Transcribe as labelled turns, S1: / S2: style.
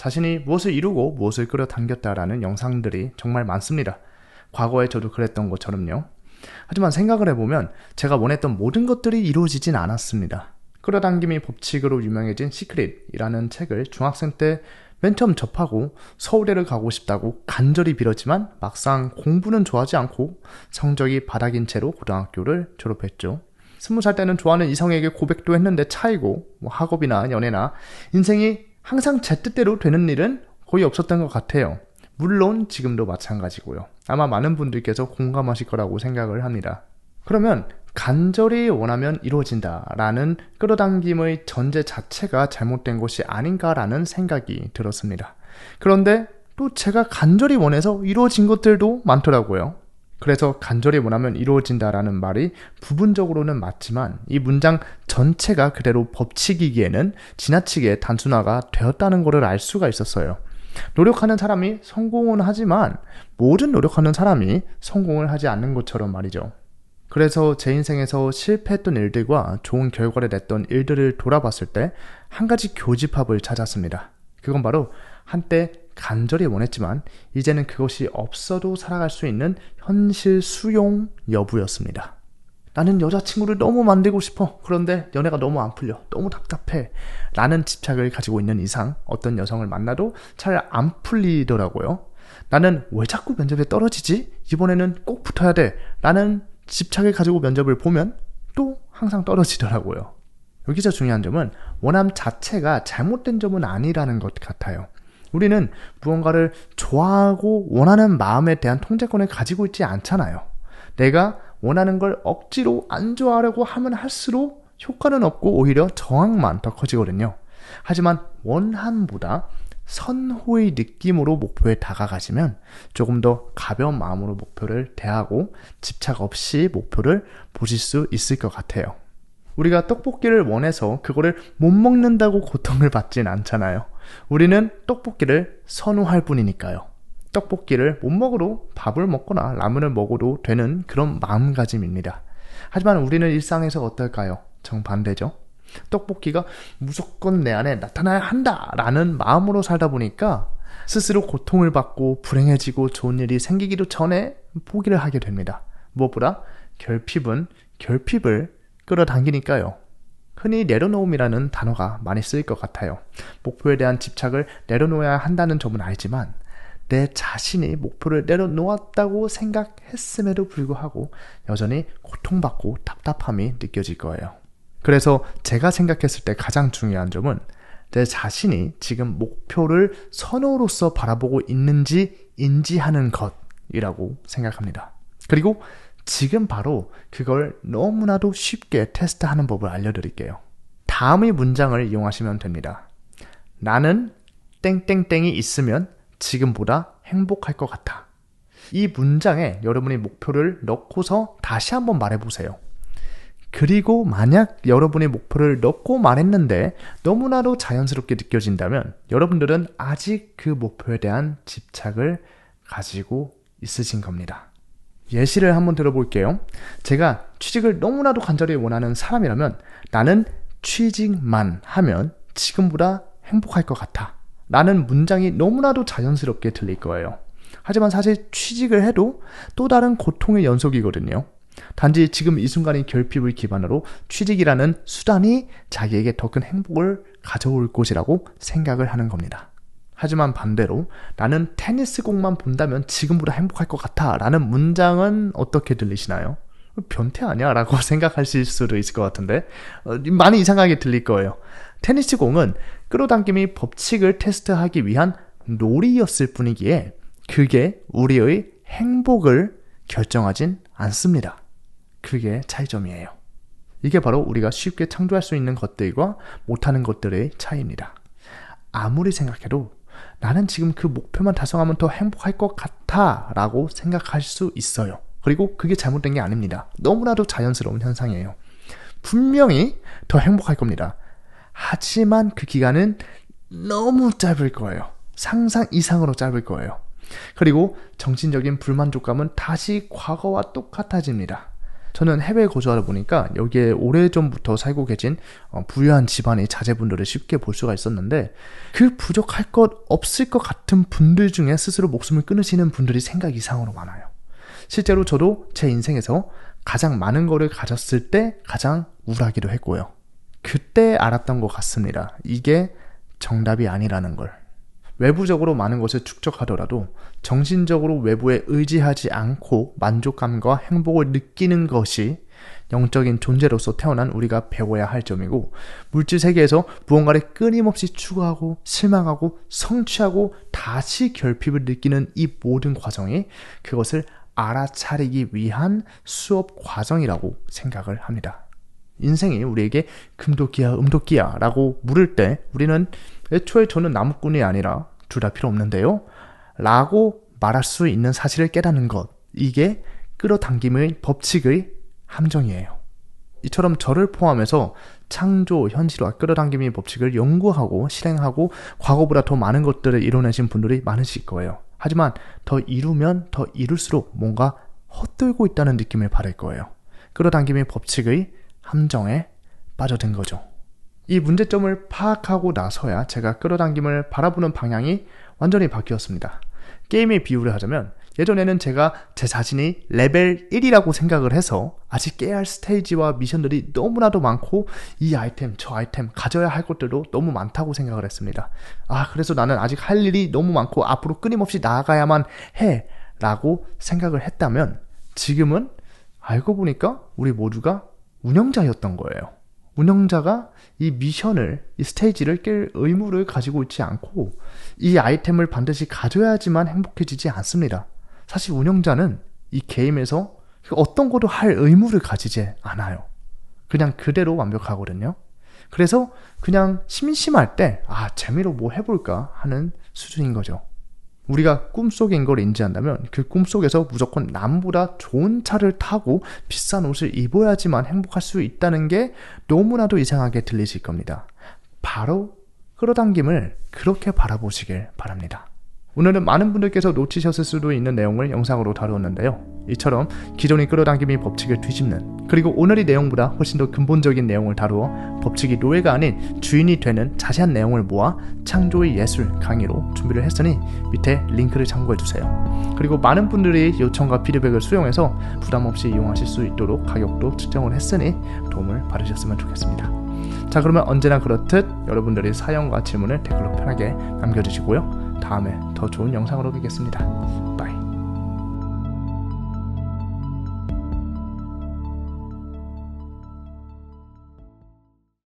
S1: 자신이 무엇을 이루고 무엇을 끌어당겼다라는 영상들이 정말 많습니다. 과거에 저도 그랬던 것처럼요. 하지만 생각을 해보면 제가 원했던 모든 것들이 이루어지진 않았습니다. 끌어당김이 법칙으로 유명해진 시크릿이라는 책을 중학생 때 맨 처음 접하고 서울대를 가고 싶다고 간절히 빌었지만 막상 공부는 좋아하지 않고 성적이 바닥인 채로 고등학교를 졸업했죠. 스무 살 때는 좋아하는 이성에게 고백도 했는데 차이고 뭐 학업이나 연애나 인생이 항상 제 뜻대로 되는 일은 거의 없었던 것 같아요. 물론 지금도 마찬가지고요. 아마 많은 분들께서 공감하실 거라고 생각을 합니다. 그러면 간절히 원하면 이루어진다라는 끌어당김의 전제 자체가 잘못된 것이 아닌가라는 생각이 들었습니다. 그런데 또 제가 간절히 원해서 이루어진 것들도 많더라고요. 그래서 간절히 원하면 이루어진다라는 말이 부분적으로는 맞지만 이 문장 전체가 그대로 법칙이기에는 지나치게 단순화가 되었다는 것을 알 수가 있었어요. 노력하는 사람이 성공은 하지만 모든 노력하는 사람이 성공을 하지 않는 것처럼 말이죠. 그래서 제 인생에서 실패했던 일들과 좋은 결과를 냈던 일들을 돌아봤을 때 한 가지 교집합을 찾았습니다. 그건 바로 한때 간절히 원했지만 이제는 그것이 없어도 살아갈 수 있는 현실 수용 여부였습니다. 나는 여자친구를 너무 만들고 싶어. 그런데 연애가 너무 안 풀려. 너무 답답해. 라는 집착을 가지고 있는 이상 어떤 여성을 만나도 잘 안 풀리더라고요. 나는 왜 자꾸 면접에 떨어지지? 이번에는 꼭 붙어야 돼. 라는 집착을 가지고 면접을 보면 또 항상 떨어지더라고요. 여기서 중요한 점은 원함 자체가 잘못된 점은 아니라는 것 같아요. 우리는 무언가를 좋아하고 원하는 마음에 대한 통제권을 가지고 있지 않잖아요. 내가 원하는 걸 억지로 안 좋아하려고 하면 할수록 효과는 없고 오히려 저항만 더 커지거든요. 하지만 원함보다 선호의 느낌으로 목표에 다가가시면 조금 더 가벼운 마음으로 목표를 대하고 집착 없이 목표를 보실 수 있을 것 같아요. 우리가 떡볶이를 원해서 그거를 못 먹는다고 고통을 받진 않잖아요. 우리는 떡볶이를 선호할 뿐이니까요. 떡볶이를 못 먹으러 밥을 먹거나 라면을 먹어도 되는 그런 마음가짐입니다. 하지만 우리는 일상에서 어떨까요? 정반대죠. 떡볶이가 무조건 내 안에 나타나야 한다라는 마음으로 살다 보니까 스스로 고통을 받고 불행해지고 좋은 일이 생기기도 전에 포기를 하게 됩니다. 무엇보다 결핍은 결핍을 끌어당기니까요. 흔히 내려놓음이라는 단어가 많이 쓰일 것 같아요. 목표에 대한 집착을 내려놓아야 한다는 점은 알지만 내 자신이 목표를 내려놓았다고 생각했음에도 불구하고 여전히 고통받고 답답함이 느껴질 거예요. 그래서 제가 생각했을 때 가장 중요한 점은 내 자신이 지금 목표를 선호로서 바라보고 있는지 인지하는 것이라고 생각합니다. 그리고 지금 바로 그걸 너무나도 쉽게 테스트하는 법을 알려드릴게요. 다음의 문장을 이용하시면 됩니다. 나는 땡땡땡이 있으면 지금보다 행복할 것 같아. 이 문장에 여러분의 목표를 넣고서 다시 한번 말해보세요. 그리고 만약 여러분의 목표를 넣고 말했는데 너무나도 자연스럽게 느껴진다면 여러분들은 아직 그 목표에 대한 집착을 가지고 있으신 겁니다. 예시를 한번 들어볼게요. 제가 취직을 너무나도 간절히 원하는 사람이라면 나는 취직만 하면 지금보다 행복할 것 같아. 라는 문장이 너무나도 자연스럽게 들릴 거예요. 하지만 사실 취직을 해도 또 다른 고통의 연속이거든요. 단지 지금 이 순간의 결핍을 기반으로 취직이라는 수단이 자기에게 더 큰 행복을 가져올 것이라고 생각을 하는 겁니다. 하지만 반대로 나는 테니스 공만 본다면 지금보다 행복할 것 같아 라는 문장은 어떻게 들리시나요? 변태 아니야? 라고 생각하실 수도 있을 것 같은데 어, 많이 이상하게 들릴 거예요. 테니스 공은 끌어당김이 법칙을 테스트하기 위한 놀이였을 뿐이기에 그게 우리의 행복을 결정하진 않습니다. 그게 차이점이에요. 이게 바로 우리가 쉽게 창조할 수 있는 것들과 못하는 것들의 차이입니다. 아무리 생각해도 나는 지금 그 목표만 달성하면 더 행복할 것 같아 라고 생각할 수 있어요. 그리고 그게 잘못된 게 아닙니다. 너무나도 자연스러운 현상이에요. 분명히 더 행복할 겁니다. 하지만 그 기간은 너무 짧을 거예요. 상상 이상으로 짧을 거예요. 그리고 정신적인 불만족감은 다시 과거와 똑같아집니다. 저는 해외 거주하다 보니까 여기에 오래전부터 살고 계신 어, 부유한 집안의 자제분들을 쉽게 볼 수가 있었는데 그 부족할 것 없을 것 같은 분들 중에 스스로 목숨을 끊으시는 분들이 생각 이상으로 많아요. 실제로 저도 제 인생에서 가장 많은 거를 가졌을 때 가장 우울하기도 했고요. 그때 알았던 것 같습니다. 이게 정답이 아니라는 걸. 외부적으로 많은 것을 축적하더라도 정신적으로 외부에 의지하지 않고 만족감과 행복을 느끼는 것이 영적인 존재로서 태어난 우리가 배워야 할 점이고 물질 세계에서 무언가를 끊임없이 추구하고 실망하고 성취하고 다시 결핍을 느끼는 이 모든 과정이 그것을 알아차리기 위한 수업 과정이라고 생각을 합니다. 인생이 우리에게 금도끼야 음도끼야 라고 물을 때 우리는 애초에 저는 나무꾼이 아니라 둘 다 필요 없는데요 라고 말할 수 있는 사실을 깨닫는 것 이게 끌어당김의 법칙의 함정이에요 이처럼 저를 포함해서 창조, 현실화, 끌어당김의 법칙을 연구하고 실행하고 과거보다 더 많은 것들을 이뤄내신 분들이 많으실 거예요. 하지만 더 이루면 더 이룰수록 뭔가 헛들고 있다는 느낌을 받을 거예요. 끌어당김의 법칙의 함정에 빠져든 거죠. 이 문제점을 파악하고 나서야 제가 끌어당김을 바라보는 방향이 완전히 바뀌었습니다. 게임의 비유를 하자면 예전에는 제가 제 자신이 레벨 1이라고 생각을 해서 아직 깨야 할 스테이지와 미션들이 너무나도 많고 이 아이템, 저 아이템, 가져야 할 것들도 너무 많다고 생각을 했습니다. 아, 그래서 나는 아직 할 일이 너무 많고 앞으로 끊임없이 나아가야만 해. 라고 생각을 했다면 지금은 알고 보니까 우리 모두가 운영자였던 거예요. 운영자가 이 미션을, 이 스테이지를 깰 의무를 가지고 있지 않고 이 아이템을 반드시 가져야지만 행복해지지 않습니다. 사실 운영자는 이 게임에서 어떤 것도할 의무를 가지지 않아요. 그냥 그대로 완벽하거든요. 그래서 그냥 심심할 때, 아, 재미로 뭐 해볼까 하는 수준인 거죠. 우리가 꿈속인 걸 인지한다면 그 꿈속에서 무조건 남보다 좋은 차를 타고 비싼 옷을 입어야지만 행복할 수 있다는 게 너무나도 이상하게 들리실 겁니다. 바로 끌어당김을 그렇게 바라보시길 바랍니다. 오늘은 많은 분들께서 놓치셨을 수도 있는 내용을 영상으로 다루었는데요. 이처럼 기존의 끌어당김이 법칙을 뒤집는 그리고 오늘의 내용보다 훨씬 더 근본적인 내용을 다루어 법칙이 노예가 아닌 주인이 되는 자세한 내용을 모아 창조의 예술 강의로 준비를 했으니 밑에 링크를 참고해주세요. 그리고 많은 분들이 요청과 피드백을 수용해서 부담없이 이용하실 수 있도록 가격도 측정을 했으니 도움을 받으셨으면 좋겠습니다. 자 그러면 언제나 그렇듯 여러분들의 사연과 질문을 댓글로 편하게 남겨주시고요. 다음에 더 좋은 영상으로 뵙겠습니다. 바이.